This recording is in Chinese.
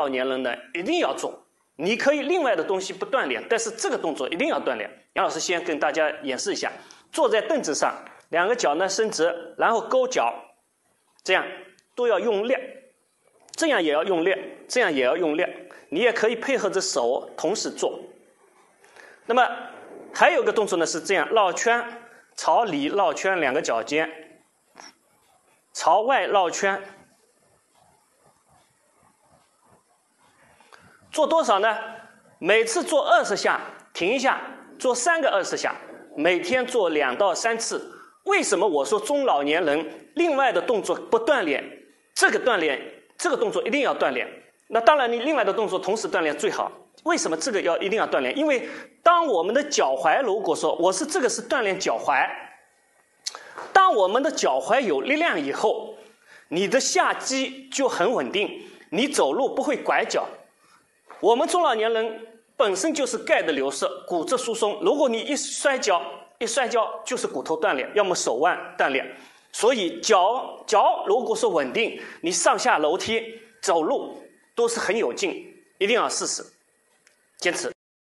老年人呢一定要做，你可以另外的东西不锻炼，但是这个动作一定要锻炼。杨老师先跟大家演示一下：坐在凳子上，两个脚呢伸直，然后勾脚，这样都要用力，这样也要用力，这样也要用力。你也可以配合着手同时做。那么还有个动作呢是这样绕圈，朝里绕圈，两个脚尖；朝外绕圈。做多少呢？每次做二十下，停一下，做三个二十下，每天做两到三次。为什么我说中老年人另外的动作不锻炼？这个锻炼，这个动作一定要锻炼。那当然，你另外的动作同时锻炼最好。为什么这个要一定要锻炼？因为当我们的脚踝如果说我是这个是锻炼脚踝，当我们的脚踝有力量以后，你的下肢就很稳定，你走路不会拐脚。我们中老年人本身就是钙的流失，骨质疏松。如果你一摔跤，一摔跤就是骨头断裂，要么手腕断裂。所以脚脚如果是稳定，你上下楼梯、走路都是很有劲，一定要试试，坚持。